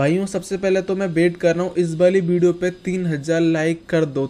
भाइयों सबसे पहले तो मैं वेट कर रहा हूँ इस वाली वीडियो पे तीन हज़ार लाइक कर दो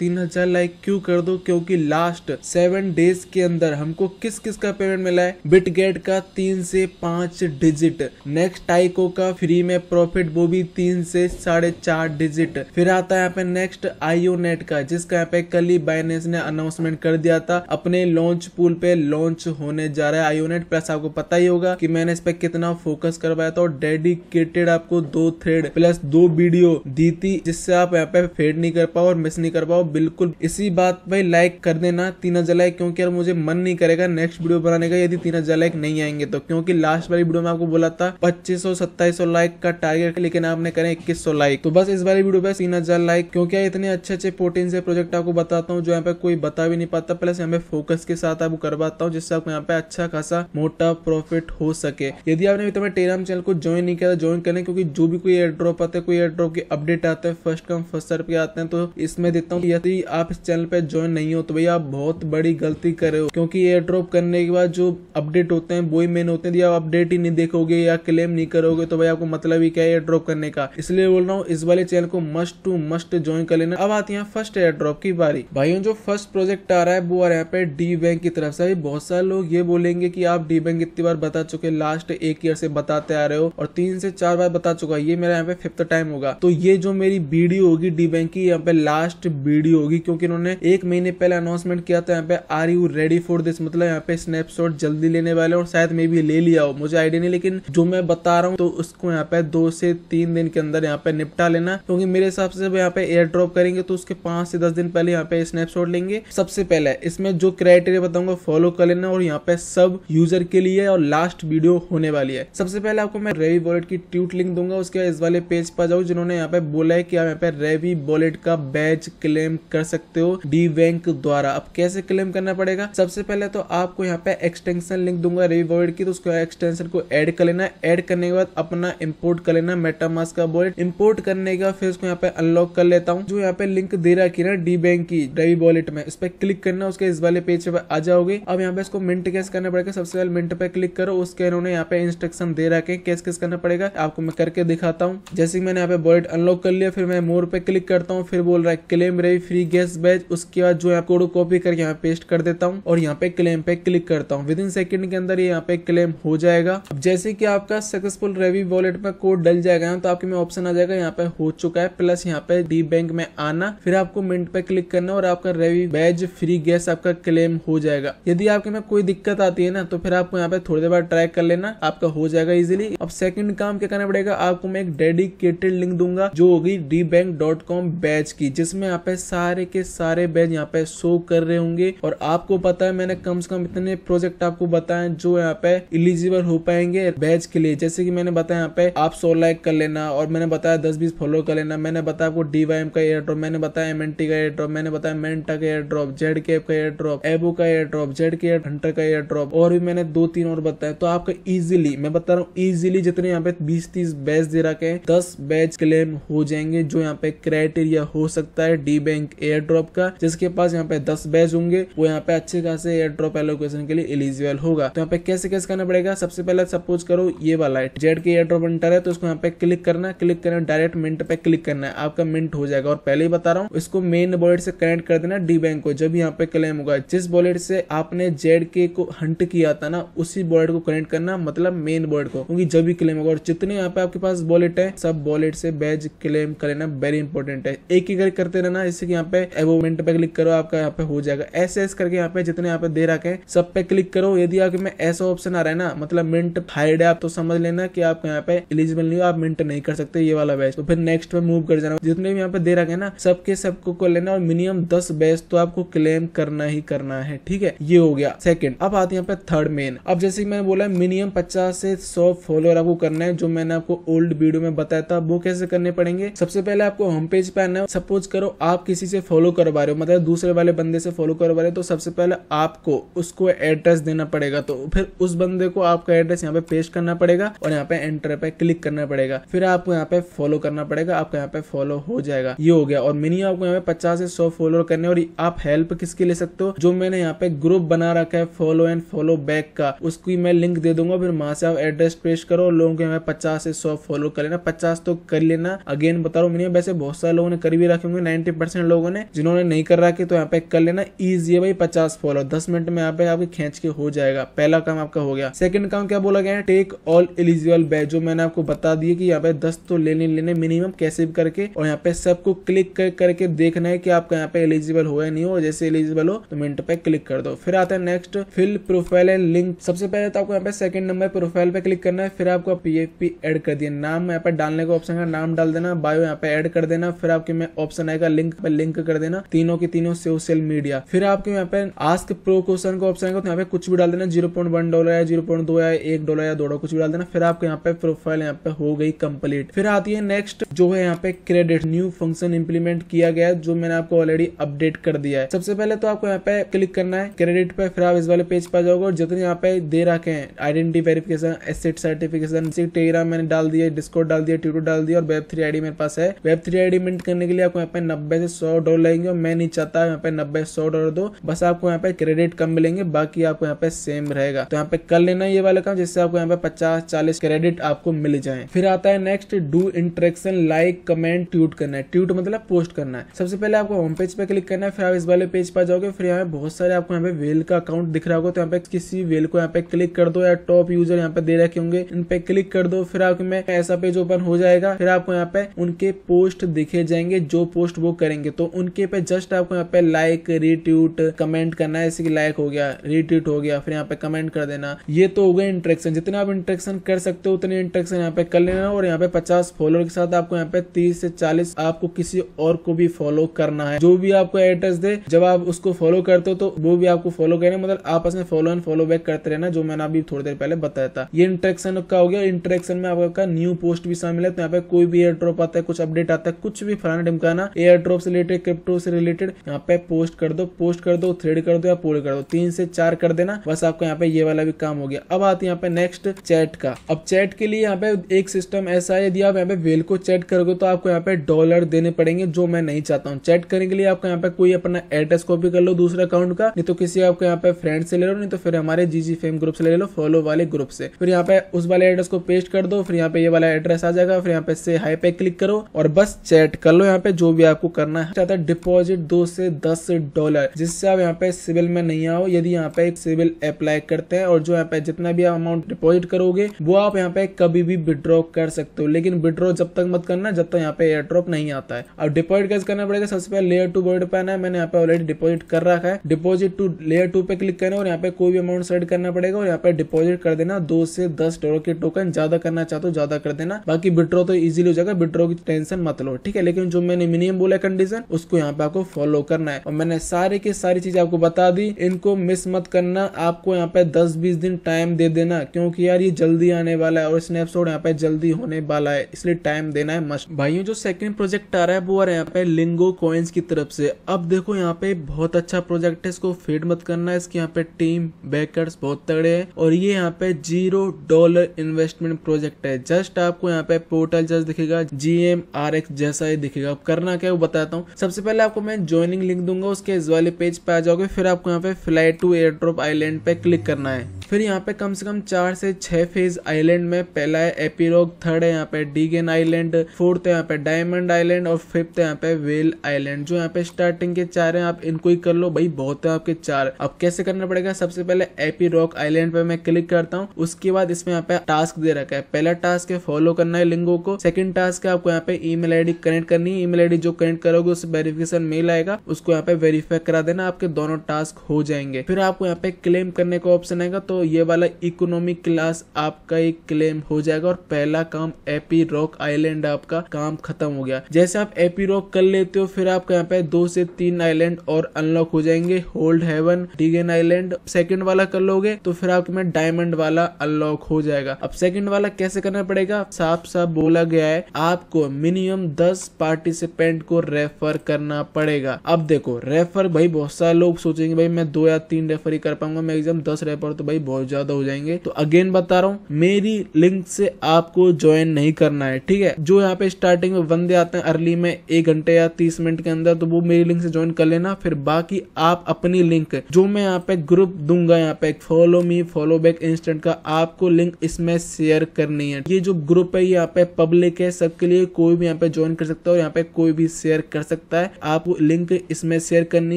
तीन हजार लाइक क्यों कर दो क्योंकि लास्ट सेवन डेज के अंदर हमको किस किस का पेमेंट मिला है बिटगेट का तीन से पांच डिजिट नेक्स्ट टाइको का फ्री में प्रॉफिट वो भी तीन से साढ़े चार डिजिट फिर आता है यहाँ पे नेक्स्ट आईओनेट का जिसका यहाँ पे कल ही बाइनेंस ने अनाउंसमेंट कर दिया था अपने लॉन्च पूल पे लॉन्च होने जा रहा है आईओनेट प्लस आपको पता ही होगा की मैंने इस पे कितना फोकस करवाया था और डेडिकेटेड आपको दो थ्रेड प्लस दो वीडियो दी थी जिससे आप यहाँ पे फेड नहीं कर पाओ और मिस नहीं कर पाओ बिल्कुल इसी बात भाई लाइक कर देना तीन हजार लाइक क्योंकि यार मुझे मन नहीं करेगा नेक्स्ट वीडियो बनाने का यदि तीन हजार लाइक नहीं आएंगे तो क्योंकि लास्ट वाली वीडियो में आपको बोला था पच्चीस सौ सत्ताईस सौ लाइक का टारगेट लेकिन आपने करें इक्कीस सौ लाइक तो बस इस वाली वीडियो पे तीन हजार लाइक क्योंकि इतने अच्छे अच्छे प्रोटीन से प्रोजेक्ट आपको बताता हूँ जो यहाँ पे कोई बता भी नहीं पाता प्लस यहाँ पे फोकस के साथ आपको करवाता हूँ जिससे आपको यहाँ पे अच्छा खासा मोटा प्रॉफिट हो सके यदि आपने अभी तुम्हें टेलीग्राम चैनल को ज्वाइन नहीं किया ज्वाइन तो करें क्योंकि जो भी कोई एयर ड्रॉप आते हैं कोई एयर ड्रॉप के अपडेट आते हैं फर्स्ट कम फर्स्ट सर्व के आते हैं तो इसमें देता हूँ यदि आप इस चैनल पे ज्वाइन नहीं हो तो भैया आप बहुत बड़ी गलती कर रहे हो क्योंकि एयर ड्रॉप करने के बाद जो अपडेट होते हैं वो ही मेन होते हैं यदि आप अपडेट ही नहीं देखोगे या क्लेम नहीं करोगे तो भाई आपको मतलब ही क्या है एयर ड्रॉप करने का इसलिए बोल रहा हूँ इस वाले चैनल को मस्ट टू मस्ट ज्वाइन कर लेना अब आती है फर्स्ट एयर ड्रॉप की बारी भाइयों जो फर्स्ट प्रोजेक्ट आ रहा है वो आ रहा है डी बैंक की तरफ से बहुत सारे लोग ये बोलेंगे की आप डी बैंक इतनी बार बता चुके लास्ट एक ईयर से बताते आ रहे हो और तीन से चार बार बता चुका ये मेरा यहाँ पे फिफ्थ टाइम होगा तो ये जो मेरी वीडियो होगी डी बैंक की यहाँ पे लास्ट वीडियो रेडी होगी क्योंकि इन्होंने एक महीने पहले अनाउंसमेंट किया था यहाँ पे are you ready for this मतलब यहाँ पे स्नैपशॉट जल्दी लेने वाले और शायद मे भी ले लिया हो मुझे आइडिया नहीं लेकिन जो मैं बता रहा हूँ तो उसको यहाँ पे दो से तीन दिन के अंदर यहाँ पे निपटा लेना क्योंकि मेरे हिसाब से यहाँ पे एयर ड्रॉप करेंगे तो उसके पांच से दस दिन पहले यहाँ पे स्नैपशॉट लेंगे सबसे पहले इसमें जो क्राइटेरिया बताऊंगा फॉलो कर लेना और यहाँ पे सब यूजर के लिए और लास्ट वीडियो होने वाली है सबसे पहले आपको मैं रेवी वॉलेट की ट्यूट लिंक दूंगा उसके इस वाले पेज पर जाओ जिन्होंने यहाँ पे बोला है कि यहाँ पे रेवी वॉलेट का बैच क्लेम कर सकते हो डी बैंक द्वारा अब कैसे क्लेम करना पड़ेगा सबसे पहले तो आपको यहाँ पे एक्सटेंशन लिंक दूंगा रिवॉर्ड की तो उसको एक्सटेंशन को एड कर लेना एड करने के बाद अपना इम्पोर्ट कर लेना मेटामास का वॉलेट इम्पोर्ट करने का फिर उसको यहाँ पे अनलॉक कर लेता हूँ जो यहाँ पे लिंक दे रखी ना डी बैंक की रेवी वॉलेट में इस पर क्लिक करना उसके इस वाले पेज पे आ जाओगे अब यहाँ पे इसको मिनट कैसे करना पड़ेगा सबसे पहले मिनट पे क्लिक करो उसके इन्होंने यहाँ पे इंस्ट्रक्शन दे रखे कैसे कैसे करना पड़ेगा आपको मैं करके दिखाता हूँ जैसे मैंने यहाँ पे वॉलेट अनलॉक कर लिया फिर मैं मोर पे क्लिक करता हूँ फिर बोल रहा है claim Rabby free gas badge उसके बाद जो कोड कॉपी करके यहाँ पेस्ट कर देता हूँ और यहाँ पे क्लेम पे क्लिक करता हूँ विद इन सेकंड के अंदर ये यहाँ पे क्लेम हो जाएगा अब जैसे कि आपका सक्सेसफुल रेवी वॉलेट में कोड डल जाएगा तो आपके में ऑप्शन आ जाएगा यहाँ पे हो चुका है प्लस यहाँ पे डी बैंक में आना फिर आपको मिनट पे क्लिक करना और आपका रेवी बैज फ्री गैस आपका क्लेम हो जाएगा यदि आपके में कोई दिक्कत आती है ना तो फिर आपको यहाँ पे थोड़ी देर बाद ट्राई कर लेना आपका हो जाएगा इजिली अब सेकंड काम क्या करना पड़ेगा आपको मैं एक डेडिकेटेड लिंक दूंगा जो होगी DeBank dot com badge की जिसमें यहाँ पे सारे के सारे बैच यहाँ पे शो कर रहे होंगे और आपको पता है मैंने कम से कम इतने प्रोजेक्ट आपको बताए जो यहाँ पे इलिजिबल हो पाएंगे बैच के लिए जैसे कि मैंने बताया यहाँ पे आप सो लाइक कर लेना और मैंने बताया दस बीस फॉलो कर लेना मैंने बताया आपको डीवाईएम का एयर ड्रॉप मैंने बताया एम का एयर ड्रॉप मैंने बताया मेन्टा का एयर ड्रॉप जेड का एयर ड्रॉप एबो का एयर ड्रॉप जेड के एयर हंटर का एयर ड्रॉप और भी मैंने दो तीन और बताया तो आपका इजिली मैं बता रहा हूँ इजिली जितने यहाँ पे बीस तीस बैच दे रखे हैं दस बैच क्लेम हो जाएंगे जो यहाँ पे क्राइटेरिया हो सकता है डी बैंक एयर ड्रॉप का जिसके पास यहाँ पे दस बैच होंगे वो यहाँ पे अच्छे खासे एयर ड्रॉप एलोकेशन के लिए एलिजिबल होगा तो यहाँ पे कैसे कैसे करना पड़ेगा सबसे पहले सपोज करो ये वाला है जेड के एयर ड्रॉप इंटर है तो इसको यहाँ पे क्लिक करना क्लिक करना डायरेक्ट मिंट पे क्लिक करना है आपका मिंट हो जाएगा और पहले ही बता रहा हूँ इसको मेन बॉलेट से कनेक्ट कर देना डी बैंक को जब यहाँ पे क्लेम होगा जिस बॉलेट से आपने जेड के को हंट किया था ना उसी बॉलेट को कनेक्ट करना मतलब मेन बॉलेट को क्योंकि जब भी क्लेम होगा और जितने यहाँ पे आपके पास बॉलेट है सब बॉलेट से बैज क्लेम कर लेना वेरी इंपॉर्टेंट है एक ही करते रहना इससे कि यहाँ पे एवोमेंट पे क्लिक करो आपका यहाँ पे हो जाएगा ऐसे ऐसे करके यहाँ पे जितने यहाँ पे दे रखे हैं सब पे क्लिक करो यदि आपके में ऐसा ऑप्शन आ रहा है ना मतलब मिंट हाइड है आप तो समझ लेना कि आपको यहाँ पे एलिजिबल नहीं हो आप मिंट नहीं कर सकते ये वाला बैच तो फिर नेक्स्ट पे मूव कर जाना जितने भी यहाँ पे दे रखे ना सबके सबको कर लेना और मिनिमम दस बैच तो आपको क्लेम करना ही करना है ठीक है ये हो गया सेकंड अब आते हैं यहाँ पे थर्ड मेन अब जैसे मैंने बोला मिनिमम पचास से सौ फॉलोअर आपको करना है जो मैंने आपको ओल्ड वीडियो में बताया था वो कैसे करने पड़ेंगे सबसे पहले आपको होम पेज पे आना है सपोज करो आप किसी किसी से फॉलो करवा रहे हो मतलब दूसरे वाले बंदे से फॉलो करवा रहे हो तो सबसे पहले आपको उसको एड्रेस देना पड़ेगा तो फिर उस बंदे को आपका एड्रेस यहाँ पे पेश करना पड़ेगा और यहाँ पे एंटर पे क्लिक करना पड़ेगा फिर आपको यहाँ पे फॉलो करना पड़ेगा आपको यहाँ पे फॉलो हो जाएगा ये हो गया और मिनिमम आपको यहाँ पे पचास से सौ फॉलोअर करने और आप हेल्प किसके ले सकते हो जो मैंने यहाँ पे ग्रुप बना रखा है फॉलो एंड फॉलो बैक का उसकी मैं लिंक दे दूंगा फिर वहां से आप एड्रेस पेश करो लोगों को यहाँ पचास से सौ फॉलो कर लेना पचास तो कर लेना अगेन बता रहा हूँ मिनिमम वैसे बहुत सारे लोगों ने कर भी रखे होंगे नाइनटी लोगों ने जिन्होंने नहीं कर रहा कि तो यहाँ पे कर लेना इजी है भाई पचास फॉलो दस मिनट में यहाँ पे आपके खेच के हो जाएगा पहला काम आपका हो गया सेकंड काम क्या बोला गया है टेक ऑल एलिजिबल बैच जो मैंने आपको बता दिया कि यहाँ पे दस तो लेने लेने मिनिमम कैसे भी करके और यहाँ पे सबको क्लिक कर, करके देखना है कि आपका यहाँ पे एलिजिबल हो या नहीं हो जैसे एलिजिबल हो तो मिनट पे क्लिक कर दो फिर आता है next fill profile and link सबसे पहले तो आपको यहाँ पे सेकंड नंबर प्रोफाइल पे क्लिक करना है फिर आपको पी एफ पी एड कर दिया नाम यहाँ पे डालने का ऑप्शन है नाम डाल देना बायो यहाँ पे एड कर देना फिर आपके में ऑप्शन आएगा लिंक पे लिंक कर देना तीनों के तीनों सोशल मीडिया फिर आपके यहाँ पे आस्क प्रो क्वेश्चन का ऑप्शन है तो यहाँ पे कुछ भी डाल देना जीरो पॉइंट वन डॉलर या जीरो पॉइंट दो या एक डॉलर या दो डॉलर कुछ भी डाल देना फिर आपके यहाँ पे प्रोफाइल यहाँ पे हो गई कंप्लीट फिर आती है नेक्स्ट जो है यहाँ पे क्रेडिट न्यू फंक्शन इंप्लीमेंट किया गया जो मैंने आपको ऑलरेडी अपडेट कर दिया है सबसे पहले तो आपको यहाँ पे क्लिक करना है क्रेडिट पे फिर आप इस वाले पेज पर जाओगे और जितने यहाँ पे दे रखे हैं identity verification asset certification Terra मैंने डाल दिया डिस्कोड डाल दिया ट्यूटो डाल दिया और वेब थ्री आईडी मेरे पास है वेब थ्री आईडी मिंट करने के लिए आपको यहाँ पे नब्बे से सौ सौ डॉलर लगेंगे मैं नहीं चाहता यहाँ पे नब्बे सौ डॉलर दो बस आपको यहाँ पे क्रेडिट कम मिलेंगे बाकी आपको यहाँ पे सेम रहेगा तो यहाँ पे कर लेना ये वाला काम जिससे आपको यहाँ पे पचास चालीस क्रेडिट आपको मिल जाए फिर आता है next do interaction like comment tweet करना है ट्यूट मतलब पोस्ट करना है सबसे पहले आपको होम पेज पे क्लिक करना है फिर आप इस वाले पेज पर जाओगे फिर यहाँ पे बहुत सारे आपको यहाँ पे वेल का अकाउंट दिख रहा होगा तो यहाँ पे किसी वेल को यहाँ पे क्लिक कर दो या टॉप यूजर यहाँ पे दे रखे होंगे इन पे क्लिक कर दो फिर आपके में ऐसा पेज ओपन हो जाएगा फिर आपको यहाँ पे उनके पोस्ट दिखे जाएंगे जो पोस्ट वो करेंगे तो उनके पे जस्ट आपको यहाँ पे लाइक रिट्यूट कमेंट करना है जैसे कि लाइक हो गया रिट्यूट हो गया फिर यहाँ पे कमेंट कर देना ये तो हो गया इंट्रेक्शन जितने आप इंट्रेक्शन कर सकते हो उतने इंट्रेक्शन यहाँ पे कर लेना और यहाँ पे पचास फॉलोअर के साथ आपको यहाँ पे तीस से चालीस आपको किसी और को भी फॉलो करना है जो भी आपको एड्रेस दे जब आप उसको फॉलो करते हो तो वो भी आपको फॉलो करें मतलब आपस में फॉलो एंड फॉलो बैक करते रहना जो मैंने अभी थोड़ी देर पहले बताया था ये इंट्रेक्शन का हो गया इंट्रेक्शन में आपका न्यू पोस्ट भी शामिल है तो यहाँ पे कोई भी एयर ड्रॉप आता है कुछ अपडेट आता है कुछ भी फलाना डिमकाना एयर ड्रॉप से रिलेटेड क्रिप्टो से रिलेटेड यहाँ पे पोस्ट कर दो पोस्ट कर दो थ्रेड कर दो या पोल कर दो तीन से चार कर देना बस आपको यहाँ पे ये वाला भी काम हो गया अब आते यहाँ पे नेक्स्ट चैट का अब चैट के लिए यहाँ पे एक सिस्टम ऐसा है यदि आप यहाँ पे वेल को चैट करोगे तो आपको यहाँ पे डॉलर देने पड़ेंगे जो मैं नहीं चाहता हूँ चैट करने के लिए आपको यहाँ पे कोई अपना एड्रेस कॉपी कर लो दूसरे अकाउंट का नहीं तो किसी आपको यहाँ पे फ्रेंड से ले लो नहीं तो फिर हमारे जीजी फेम ग्रुप से ले लो फॉलो वाले ग्रुप से फिर यहाँ पे उस वाले एड्रेस को पेस्ट कर दो फिर यहाँ पे ये वाला एड्रेस आ जाएगा फिर यहाँ पे से हाई पे क्लिक करो और बस चैट कर लो यहाँ पे जो भी आपको करना चाहता है डिपॉजिट दो से दस डॉलर जिससे आप यहाँ पे सिविल में नहीं आओ यदि यहाँ पे एक सिविल अप्लाई करते हैं और जो यहाँ पे जितना भी आप अमाउंट डिपॉजिट करोगे वो आप यहाँ पे कभी भी विड्रॉ कर सकते हो लेकिन विड्रॉ जब तक मत करना जब तक यहाँ पे एयर ड्रॉप नहीं आता है अब डिपॉजिट कैसे करना पड़ेगा सबसे पहले लेयर टू वर्ड पे है मैंने यहाँ पे ऑलरेडी डिपॉजिट कर रखा है डिपॉजिट टू लेयर टू पे क्लिक करना और यहाँ पे कोई भी अमाउंट सेट करना पड़ेगा और यहाँ पे डिपॉजिट कर देना दो से दस डॉलर के टोकन ज्यादा करना चाहते हो ज्यादा कर देना बाकी विड्रॉ तो इजिली हो जाएगा विड्रॉ की टेंशन मत लो ठीक है लेकिन जो मैंने मिनिमम बोला कंडीशन सेक्शन उसको यहाँ पे आपको फॉलो करना है और मैंने सारे की सारी चीज आपको बता दी इनको मिस मत करना आपको यहाँ पे दस बीस दिन टाइम दे देना क्योंकि यार ये जल्दी आने वाला है और स्नैपशॉट यहाँ पे जल्दी होने वाला है इसलिए टाइम देना है मस्ट भाइयों जो सेकंड प्रोजेक्ट आ रहा है वो आ रहा है यहाँ पे लिंगो कॉइन्स की तरफ से अब देखो यहाँ पे बहुत अच्छा प्रोजेक्ट है इसको फेड मत करना है इसके यहाँ पे टीम बैकर्स बहुत तगड़े है और ये यहाँ पे जीरो डॉलर इन्वेस्टमेंट प्रोजेक्ट है जस्ट आपको यहाँ पे पोर्टल जस्ट दिखेगा जी आर एक्स जैसा ही दिखेगा अब करना क्या वो बताता हूँ सबसे पहले आपको मैं ज्वाइनिंग लिंक दूंगा उसके इस वाले पेज पे आ जाओगे फिर आपको यहाँ पे फ्लाई टू एयर ड्रॉप आईलैंड पे क्लिक करना है फिर यहाँ पे कम से कम चार से छह फेज आइलैंड में पहला है एपीरोग थर्ड है यहाँ पे डीगेन आइलैंड फोर्थ है यहाँ पे डायमंड आइलैंड और फिफ्थ है यहाँ पे वेल आइलैंड जो यहाँ पे स्टार्टिंग के चार है आप इनको ही कर लो भाई बहुत है आपके चार अब कैसे करना पड़ेगा सबसे पहले एपी रॉक आइलैंड पे मैं क्लिक करता हूँ उसके बाद इसमें यहाँ पे टास्क दे रखा है पहला टास्क है फॉलो करना है लिंगो को सेकंड टास्क है आपको यहाँ पे ईमेल आईडी कनेक्ट करनी है ईमेल आईडी जो कनेक्ट करोगे से वेरिफिकेशन मेल आएगा उसको यहाँ पे वेरीफाई करा देना आपके दोनों टास्क हो जाएंगे फिर आपको यहाँ पे क्लेम करने का ऑप्शन आएगा तो ये वाला इकोनॉमिक क्लास आपका एक क्लेम हो जाएगा और पहला काम एपी रॉक आईलैंड आपका काम खत्म हो गया जैसे आप एपी रॉक कर लेते हो फिर आपका यहाँ पे दो से तीन आईलैंड और अनलॉक हो जाएंगे hold heaven degen island second वाला कर लोगे तो फिर आपके में डायमंड वाला अनलॉक हो जाएगा अब सेकेंड वाला कैसे करना पड़ेगा साफ साफ बोला गया है आपको मिनिमम दस पार्टिसिपेंट को रेफर रेफर करना पड़ेगा अब देखो रेफर भाई बहुत सारे लोग सोचेंगे भाई मैं दो या तीन रेफर ही कर पाऊंगा मैं एग्जाम दस रेफर तो भाई बहुत ज्यादा हो जाएंगे तो अगेन बता रहा हूँ मेरी लिंक से आपको ज्वाइन नहीं करना है ठीक है जो यहाँ पे स्टार्टिंग में बंदे आते हैं अर्ली में एक घंटे या तीस मिनट के अंदर तो वो मेरी लिंक से ज्वाइन कर लेना फिर बाकी आप अपनी लिंक जो मैं यहाँ पे ग्रुप दूंगा यहाँ पे follow me follow back instant का आपको लिंक इसमें शेयर करनी है ये जो ग्रुप है यहाँ पे पब्लिक है सबके लिए कोई भी यहाँ पे ज्वाइन कर सकता है और यहाँ पे कोई भी शेयर कर सकता सकता है आप लिंक इसमें शेयर करनी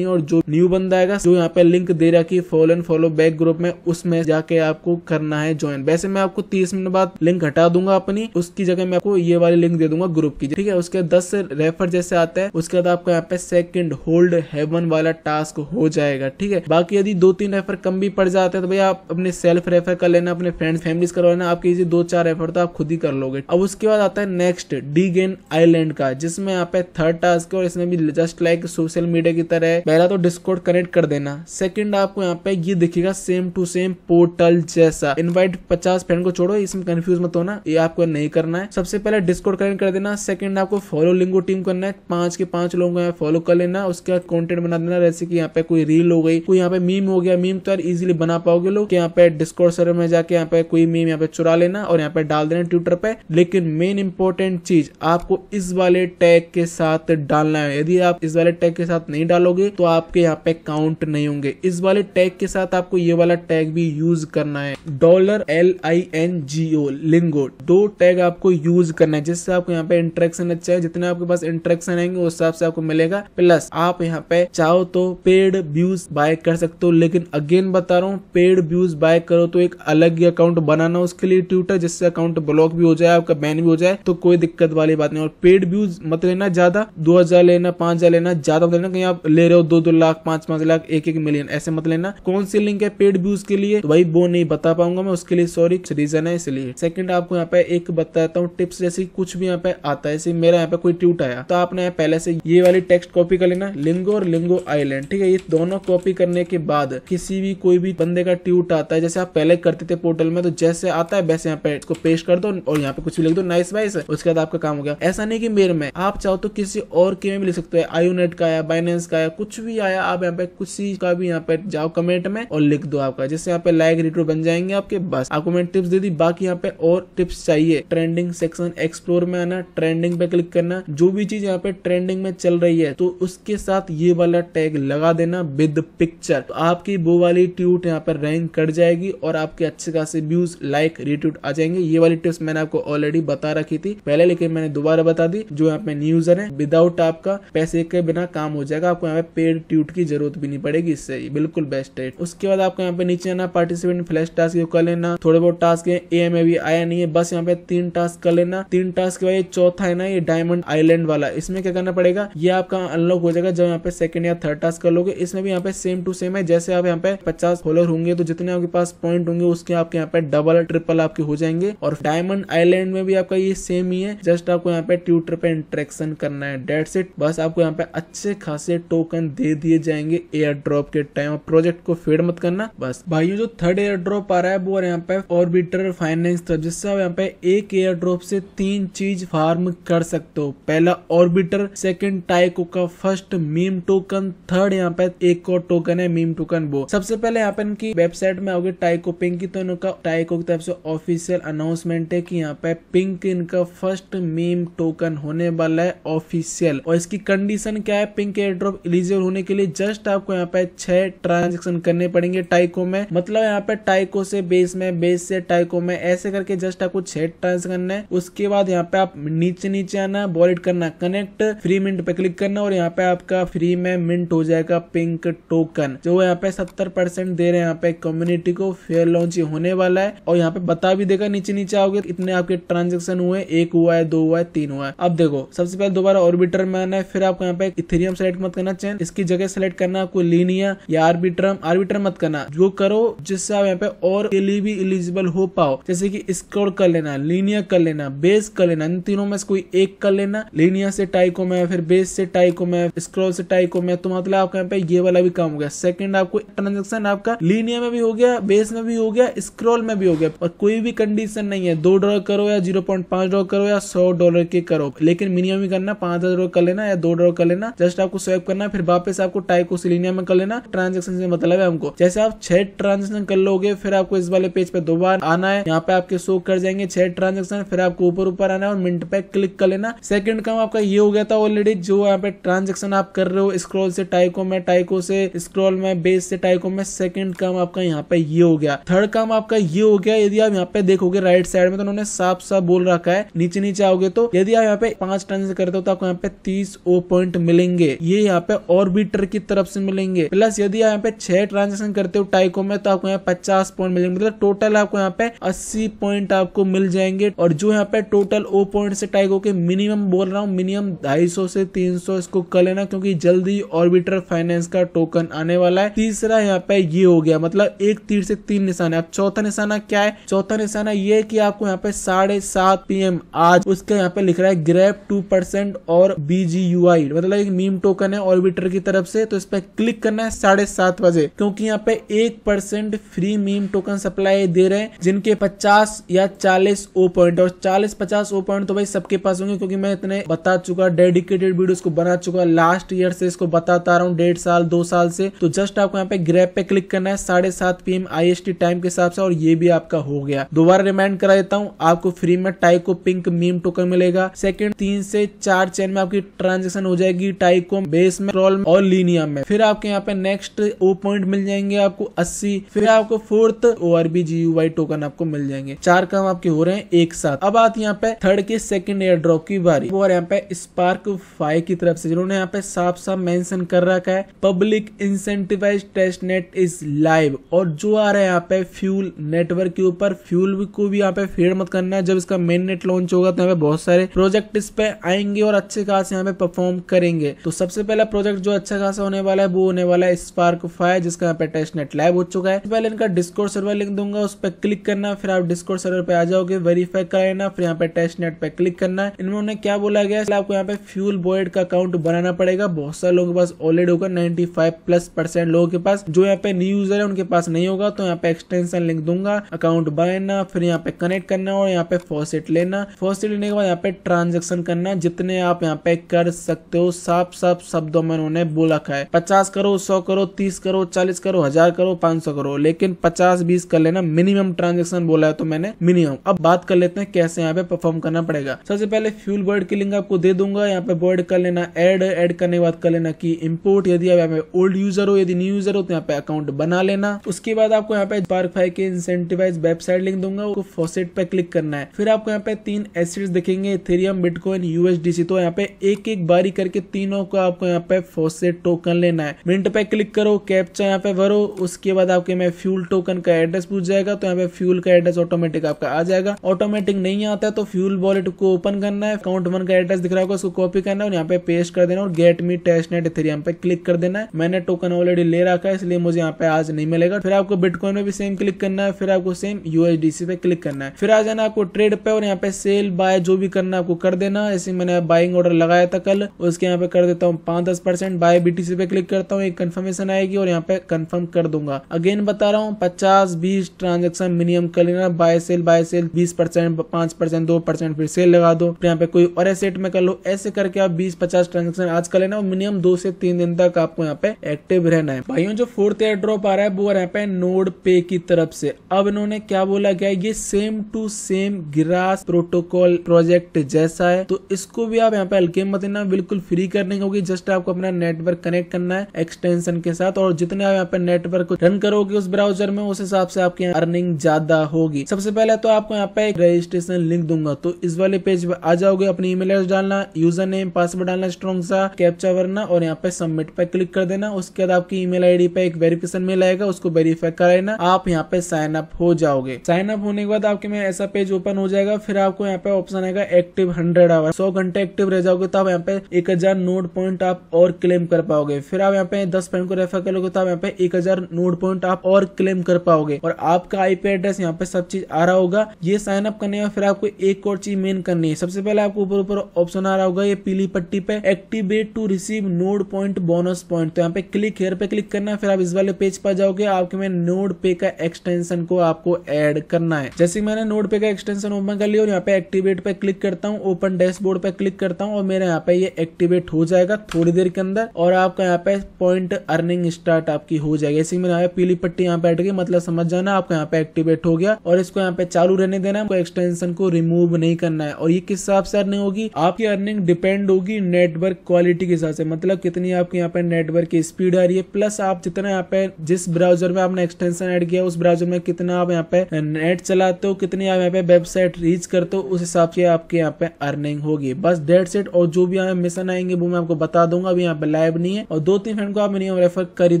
है और जो न्यू बंदा आएगा जो यहाँ पे लिंक दे रखी follow and follow back group में उसमें जाके आपको करना है ज्वाइन वैसे मैं आपको तीस मिनट बाद लिंक हटा दूंगा अपनी उसकी जगह मैं आपको ये वाली लिंक दे दूंगा ग्रुप की ठीक है उसके दस रेफर जैसे आता है उसके बाद आपको यहाँ पे सेकंड होल्ड हेवन वाला टास्क हो जाएगा ठीक है बाकी यदि दो तीन रेफर कम भी पड़ जाते हैं तो भाई आप अपने सेल्फ रेफर कर लेना अपने फ्रेंड्स फैमिलीज करवा लेना आपके दो चार रेफर तो आप खुद ही कर लोगे अब उसके बाद आता है नेक्स्ट डी गेन आईलैंड का जिसमें यहाँ पे थर्ड टास्क है और इसमें भी जस्ट लाइक सोशल मीडिया की तरह पहला तो डिस्कोर्ट कनेक्ट कर देना सेकंड आपको यहाँ पे ये दिखेगा सेम टू सेम पोर्टल जैसा इनवाइट पचास फ्रेंड को छोड़ो इसमें कंफ्यूज मत होना ये आपको नहीं करना है सबसे पहले डिस्कोर्ट कनेक्ट कर देना सेकंड आपको फॉलो लिंगो टीम करना है पांच के पांच लोगों को यहाँ फॉलो कर लेना उसके बाद कॉन्टेंट बना देना जैसे की यहाँ पे कोई रील हो गई कोई यहाँ पे मीम हो गया मीम तो यार इजिली बना पाओगे लोग यहाँ पे डिस्कोर्ट सर्वर में जाके यहाँ पे कोई मीम यहाँ पे चुरा लेना और यहाँ पे डाल देना ट्विटर पे लेकिन मेन इंपॉर्टेंट चीज आपको इस वाले टैग के साथ डालना है यदि आप इस वाले टैग के साथ नहीं डालोगे तो आपके यहाँ पे काउंट नहीं होंगे इस वाले टैग के साथ आपको ये वाला टैग भी यूज करना है dollar L I N G O lingo दो टैग आपको यूज करना है जिससे आपको यहाँ पे इंट्रेक्शन अच्छा है जितने आपके पास इंट्रेक्शन आएंगे उस हिसाब से आपको मिलेगा प्लस आप यहाँ पे चाहो तो पेड व्यूज बाय कर सकते हो लेकिन अगेन बता रहा हूँ पेड व्यूज बाय करो तो एक अलग ही अकाउंट बनाना उसके लिए ट्विटर जिससे अकाउंट ब्लॉक भी हो जाए आपका बैन भी हो जाए तो कोई दिक्कत वाली बात नहीं और पेड व्यूज मत लेना ज्यादा दो हजार लेना पांच हजार लेना ज्यादा मत तो लेना कहीं आप ले रहे हो दो दो लाख पांच पांच लाख एक एक मिलियन ऐसे मत लेना कौन सी लिंक है पेड व्यूज के लिए वही तो वो नहीं बता पाऊंगा मैं उसके लिए सॉरी रीजन है इसलिए सेकंड आपको यहाँ पे एक बताता हूँ टिप्स जैसे कुछ भी यहाँ पे आता है जैसे मेरा यहाँ पे कोई ट्यूट आया तो आपने पहले से ये वाली टेक्स्ट कॉपी कर लेना लिंगो और लिंगो आईलैंड ठीक है ये दोनों कॉपी करने के बाद किसी भी कोई भी बंदे का ट्यूट आता है जैसे आप पहले करते थे पोर्टल में तो जैसे आता है वैसे यहाँ पे इसको पेश कर दो और यहाँ पे कुछ भी लिख दो नाइस वाइस उसके बाद आपका काम हो गया ऐसा नहीं की मेरे में आप चाहो तो किसी और के में भी लिख सकते हो आयोनेट का या बाइनेंस का या कुछ भी आया आप यहाँ पे कुछ का भी यहाँ पे जाओ कमेंट में और लिख दो आपका जिससे यहाँ पे लाइक रिट्रो बन जाएंगे आपके बस आपको मैंने टिप्स दे दी बाकी यहाँ पे और टिप्स चाहिए ट्रेंडिंग सेक्शन एक्सप्लोर में आना ट्रेंडिंग पे क्लिक करना जो भी चीज यहाँ पे ट्रेंडिंग में चल रही है तो उसके साथ ये वाला टैग लगा देना विद पिक्चर तो आपकी वो वाली ट्यूट यहाँ पर रैंक कट जाएगी और आपके अच्छे खासे व्यूज लाइक रिट्यूट आ जाएंगे ये वाली टिप्स मैंने आपको ऑलरेडी बता रखी थी पहले लेकिन मैंने दोबारा बता दी जो यहाँ पे न्यूजर है विदाउट आप आपका पैसे के बिना काम हो जाएगा आपको यहाँ पे पेड ट्यूट की जरूरत भी नहीं पड़ेगी इससे बिल्कुल बेस्ट है उसके बाद आपको यहाँ पे नीचे आना पार्टिसिपेंट फ्लैश टास्क कर लेना थोड़े बहुत टास्क है ए एम भी आया नहीं है बस यहाँ पे तीन टास्क कर लेना तीन टास्क के बाद ये चौथा है ना ये डायमंड आईलैंड वाला इसमें क्या करना पड़ेगा ये आपका अनलॉक हो जाएगा जब यहाँ पे सेकंड या थर्ड टास्क कर लोगे इसमें भी यहाँ पे सेम टू सेम है जैसे आप यहाँ पे पचास फॉलोर होंगे तो जितने आपके पास पॉइंट होंगे उसके आपके यहाँ पे डबल ट्रिपल आपके हो जाएंगे और डायमंड आईलैंड में भी आपका ये सेम ही है जस्ट आपको यहाँ पे ट्यूटर पे इंट्रेक्शन करना है डेट से बस आपको यहाँ पे अच्छे खासे टोकन दे दिए जाएंगे एयर ड्रॉप के टाइम प्रोजेक्ट को फेड मत करना बस भाइयों जो थर्ड एयर ड्रॉप आ रहा है वो यहाँ पे ऑर्बिटर फाइनेंस था जिससे आप यहाँ पे एक एयर ड्रॉप से तीन चीज फार्म कर सकते हो पहला ऑर्बिटर सेकेंड टाइको का फर्स्ट मीम टोकन थर्ड यहाँ पे एक और टोकन है मीम टोकन वो सबसे पहले यहाँ पे इनकी वेबसाइट में आओगे टाइको पिंक की तो इनका टाइको की तरफ से ऑफिशियल अनाउंसमेंट है कि यहाँ पे पिंक इनका फर्स्ट मीम टोकन होने वाला है ऑफिशियल और इसकी कंडीशन क्या है पिंक एयर ड्रॉप इलिजिबल होने के लिए जस्ट आपको यहाँ पे छह ट्रांजेक्शन करने पड़ेंगे टाइको में मतलब यहाँ पे टाइको से बेस में बेस से टाइको में ऐसे करके जस्ट आपको छह ट्रांजेक्शन करना है उसके बाद यहाँ पे आप नीचे नीचे आना वॉलेट करना कनेक्ट फ्री मिनट पे क्लिक करना और यहाँ पे आपका फ्री में मिनट हो जाएगा पिंक टोकन जो यहाँ पे सत्तर परसेंट दे रहे हैं यहाँ पे कम्युनिटी को फेयर लॉन्च होने वाला है और यहाँ पे बता भी देगा नीचे नीचे आओगे इतने आपके ट्रांजेक्शन हुए एक हुआ है दो हुआ है तीन हुआ है अब देखो सबसे पहले दोबारा ऑर्बिटर में करना है फिर आपको यहाँ पे इथेरियम सेलेक्ट मत करना चैन इसकी जगह सेलेक्ट करना है आपको लीनिया या आर्बिट्रम आर्बिट्रम मत करना जो करो जिससे आप यहाँ पे और के लिए भी इलिजिबल हो पाओ जैसे कि स्कोर कर लेना लीनिया कर लेना बेस कर लेना इन तीनों में से कोई एक कर लेना लीनिया से टाइको में फिर बेस से टाइको में स्क्रोल से टाइको में तो मतलब आपका यहाँ पे ये वाला भी काम हो गया सेकंड आपको ट्रांजेक्शन आपका लीनिया में भी हो गया बेस में भी हो गया स्क्रोल में भी हो गया और कोई भी कंडीशन नहीं है दो डॉलर करो या जीरो पॉइंट पांच डॉलर करो या सौ डॉलर के करो लेकिन मिनिमम ही करना पांच हजार डॉलर कर लेना लेना या दो ड्रॉ कर लेना जस्ट आपको स्वेप करना फिर वापस आपको टाइको सिलीनिया में कर लेना ट्रांजेक्शन से मतलब है हमको जैसे आप छह ट्रांजेक्शन कर लोगे फिर आपको इस वाले पेज पे दो बार आना है यहाँ पे आपके शो कर जाएंगे छह ट्रांजेक्शन फिर आपको ऊपर ऊपर आना है और मिनट पे क्लिक कर लेना सेकंड काम आपका ये हो गया था ऑलरेडी जो यहाँ पे ट्रांजेक्शन आप कर रहे हो स्क्रॉल से टाइको में टाइको से स्क्रॉल में बेस से टाइको में सेकंड काम आपका यहाँ पे ये हो गया थर्ड काम आपका ये हो गया यदि आप यहाँ पे देखोगे राइट साइड में तो उन्होंने साफ साफ बोल रखा है नीचे नीचे आओगे तो यदि आप यहाँ पे पांच ट्रांजेक्शन करते हो तो आपको यहाँ पे तीस बीस ओ पॉइंट मिलेंगे ये यहाँ पे ऑर्बिटर की तरफ से मिलेंगे प्लस यदि आप यहाँ पे छह ट्रांजेक्शन करते हो टाइको में तो आपको यहाँ पचास पॉइंट मिलेंगे मतलब टोटल आपको यहाँ पे अस्सी पॉइंट आपको मिल जाएंगे और जो यहाँ पे टोटल ओ पॉइंट से टाइको के मिनिमम बोल रहा हूँ मिनिमम ढाई से तीन इसको कर लेना क्योंकि जल्दी ऑर्बिटर फाइनेंस का टोकन आने वाला है तीसरा यहाँ पे ये हो गया मतलब एक तीर से तीन निशान है अब चौथा निशाना क्या है चौथा निशाना ये कि आपको यहाँ पे साढ़े सात पी आज उसके यहाँ पे लिख रहा है ग्रेप टू परसेंट और बीजी जी यू आई मतलब एक मीम टोकन है ऑर्बिटर की तरफ से तो इस पर क्लिक करना है साढ़े सात बजे क्योंकि यहाँ पे एक percent free meme token supply दे रहे हैं जिनके पचास या चालीस ओ पॉइंट और चालीस पचास ओ पॉइंट तो भाई सबके पास होंगे क्योंकि मैं इतने बता चुका डेडिकेटेड वीडियो को बना चुका लास्ट ईयर से इसको बताता रहा हूँ डेढ़ साल दो साल से तो जस्ट आपको यहाँ पे ग्रैप पे क्लिक करना है साढ़े सात P M I S T time के हिसाब से और ये भी आपका हो गया दोबारा रिमाइंड करा देता हूँ आपको फ्री में टाइको पिंक मीम टोकन मिलेगा सेकेंड तीन से चार चैन में आपकी ट्रांजेक्शन हो जाएगी टाइकोम बेस में रोल और लीनिया में फिर आपके यहाँ पे नेक्स्ट ओ पॉइंट मिल जाएंगे आपको अस्सी फिर आपको fourth O R B G U Y token आपको मिल जाएंगे चार काम आपके हो रहे हैं एक साथ अब आप यहाँ पे थर्ड के सेकंड एयर ड्रॉप की बारी और यहाँ पे स्पार्क फाइव की तरफ से जिन्होंने यहाँ पे साफ साफ मेंशन कर रखा है public incentivise test net is live और जो आ रहा है यहाँ पे फ्यूल नेटवर्क के ऊपर फ्यूल को भी यहाँ पे फेड मत करना है जब इसका मेन नेट लॉन्च होगा तो यहाँ पे बहुत सारे प्रोजेक्ट इस पे आएंगे और अच्छे खास यहाँ पे में परफॉर्म करेंगे तो सबसे पहला प्रोजेक्ट जो अच्छा खासा होने वाला है वो होने वाला है स्पार्क फाइव जिसका यहाँ पे टेस्ट नेट लाइव हो चुका है तो पहले इनका डिस्कोड सर्वर लिंक दूंगा उस पर क्लिक करना फिर आप डिस्कोड सर्वर पे आ जाओगे वेरीफाई कर लेना फिर यहाँ पे टेस्ट नेट पे क्लिक करना है इन्होंने क्या बोला गया आपको यहाँ पे फ्यूल बॉयड का अकाउंट बनाना पड़ेगा बहुत सारे लोगों के पास ऑलरेडी होगा नाइनटी प्लस परसेंट लोगों के पास जो यहाँ पे न्यू यूजर है उनके पास नहीं होगा तो यहाँ पे एक्सटेंशन लिंक दूंगा अकाउंट बनाना फिर यहाँ पे कनेक्ट करना और यहाँ पे फॉसेट लेना फॉसेट लेने के बाद यहाँ पे ट्रांजेक्शन करना जितने आप यहाँ पे कर कर सकते हो साफ साफ शब्दों में उन्होंने बोला रखा है पचास करो सौ करो तीस करो चालीस करो हजार करो पांच सौ करो लेकिन पचास बीस कर लेना मिनिमम ट्रांजेक्शन बोला है तो मैंने मिनिमम अब बात कर लेते हैं कैसे यहाँ पे परफॉर्म करना पड़ेगा सबसे पहले फ्यूल वर्ड की लिंक आपको दे दूंगा यहाँ पे वर्ड कर लेना एड एड करने के बाद कर लेना की इम्पोर्ट यदि आप ओल्ड यूजर हो यदि न्यू यूजर हो तो यहाँ पे अकाउंट बना लेना उसके बाद आपको यहाँ पे स्पार्कफाई के इंसेंटिवाइज वेबसाइट लिंक दूंगा फोसेट पे क्लिक करना है फिर आपको यहाँ पे तीन एसेट्स दिखेंगे थेरियम बिटकॉइन यूएसडीसी तो यहाँ पे एक एक बारी करके तीनों को आपको यहाँ पे फोसेट टोकन लेना है मिनट पे क्लिक करो कैप्चा यहाँ पे भरो उसके बाद आपके में फ्यूल टोकन का एड्रेस पूछ जाएगा तो यहाँ पे फ्यूल का एड्रेस ऑटोमेटिक आपका आ जाएगा ऑटोमेटिक नहीं आता है तो फ्यूल वॉलेट को ओपन करना है अकाउंट वन का एड्रेस दिख रहा होगा उसको कॉपी करना है और यहाँ पे पेस्ट कर देना और get me test net three यहाँ पे क्लिक कर देना है मैंने टोकन ऑलरेडी ले रखा है इसलिए मुझे यहाँ पे आज नहीं मिलेगा फिर आपको बिटकॉइन में भी सेम क्लिक करना है फिर आपको सेम यूएसडीसी पे क्लिक करना है फिर आ जाना आपको ट्रेड पे और यहाँ पे सेल बाय जो भी करना है आपको कर देना ऐसे मैंने बाइंग ऑर्डर लगाया था कल उसके यहाँ पे कर देता हूँ पांच दस परसेंट बाय बीटीसी पे क्लिक करता हूँ एक कंफर्मेशन आएगी और यहाँ पे कंफर्म कर दूंगा अगेन बता रहा हूँ पचास बीस ट्रांजेक्शन मिनिमम कर लेना बाय सेल बाय सेल बीस परसेंट पांच परसेंट दो परसेंट फिर सेल लगा दो तो यहाँ पे कोई और एसेट में कर लो ऐसे करके आप बीस पचास ट्रांजेक्शन आज कर लेना मिनिमम दो से तीन दिन तक आपको यहाँ पे एक्टिव रहना है भाइयों जो फोर्थ एयर ड्रॉप आ रहा है वो यहाँ पे नोड पे की तरफ से अब इन्होंने क्या बोला गया ये same to same Grass protocol project जैसा है तो इसको भी आप यहाँ पे हल्के मत करना बिल्कुल फ्री करनी होगी जस्ट आपको अपना नेटवर्क कनेक्ट करना है एक्सटेंशन के साथ और जितने आप यहाँ पे नेटवर्क रन करोगे उस ब्राउजर में उस हिसाब से आपकी अर्निंग ज्यादा होगी सबसे पहले तो आपको यहाँ पे एक रजिस्ट्रेशन लिंक दूंगा तो इस वाले पेज पे आ जाओगे अपनी ईमेल एड्रेस डालना यूजर नेम पासवर्ड डालना स्ट्रॉन्ग सा कैप्चा भरना और यहाँ पे सबमिट पे क्लिक कर देना उसके बाद आपकी ईमेल आईडी पे एक वेरिफिकेशन मेल आएगा उसको वेरीफाई कर लेना आप यहाँ पे साइन अप हो जाओगे साइन अप होने के बाद आपके में ऐसा पेज ओपन हो जाएगा फिर आपको यहाँ पे ऑप्शन आएगा एक्टिव हंड्रेड आवर सौ घंटे एक्टिव रह जाओगे तो आप यहाँ पे एक हजार नोट पॉइंट आप और क्लेम कर पाओगे फिर आप यहाँ पे दस पॉइंट को रेफर करोगे तो आप यहाँ पे एक हजार नोट पॉइंट आप और क्लेम कर पाओगे और आपका आईपी एड्रेस यहाँ पे सब चीज आ रहा होगा ये साइन अप करने का फिर आपको एक और चीज मेन करनी है सबसे पहले आपको ऊपर ऊपर ऑप्शन आ रहा होगा ये पीली पट्टी पे activate to receive node point bonus point तो यहाँ पे क्लिक हेयर पे क्लिक करना है फिर आप इस वाले पेज पर जाओगे आपके में नोड पे का एक्सटेंशन को आपको एड करना है जैसे मैंने नोड पे का एक्सटेंशन ओपन कर लिया और यहाँ पे एक्टिवेट पे क्लिक करता हूँ ओपन डैशबोर्ड पे क्लिक करता हूँ और मेरे यहाँ पे पे ये एक्टिवेट हो जाएगा थोड़ी देर के अंदर और आपका यहाँ पे पॉइंट अर्निंग स्टार्ट आपकी हो जाएगी जैसे मैंने पीली पट्टी यहाँ पे बैठ गई मतलब समझ जाना आपका यहाँ पे एक्टिवेट हो गया और इसको यहाँ पे चालू रहने देना है एक्सटेंशन को रिमूव नहीं करना है और ये किस हिसाब से अर्निंग होगी आपकी अर्निंग डिपेंड होगी नेटवर्क क्वालिटी के हिसाब से मतलब कितनी आपके यहाँ पे नेटवर्क की स्पीड आ रही है प्लस आप जितना यहाँ पे जिस ब्राउजर में आपने एक्सटेंशन एड किया उस ब्राउजर में कितना आप यहाँ पे नेट चलाते हो कितनी आप यहाँ पे वेबसाइट रीच करते हो उस हिसाब से आपके यहाँ पे अर्निंग होगी बस डेट सेट और जो भी यहाँ मिशन आएंगे वो मैं आपको बता दूंगा अभी यहाँ पे लाइव नहीं है और दो तीन फ्रेंड को आप मिनिमम रेफर कर ही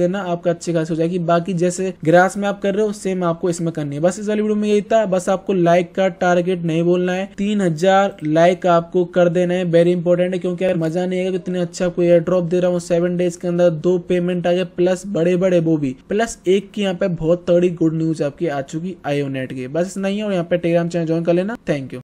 देना आपका अच्छी खास हो जाएगी बाकी जैसे ग्रास में आप कर रहे हो सेम आपको इसमें करनी है बस इस वाली वीडियो में यही था बस आपको लाइक का टारगेट नहीं बोलना है तीन लाइक आपको कर देना है वेरी इंपॉर्टेंट है क्योंकि मजा नहीं आएगा इतने अच्छा आपको एयर ड्रॉप दे रहा हूँ सेवन डेज के अंदर दो पेमेंट आ गए प्लस बड़े बड़े वो भी प्लस एक की यहाँ पे बहुत तगड़ी गुड न्यूज आपकी आ चुकी आयोनेट की बस नहीं है और यहाँ पे टेलीग्राम चैनल ज्वाइन कर लेना थैंक यू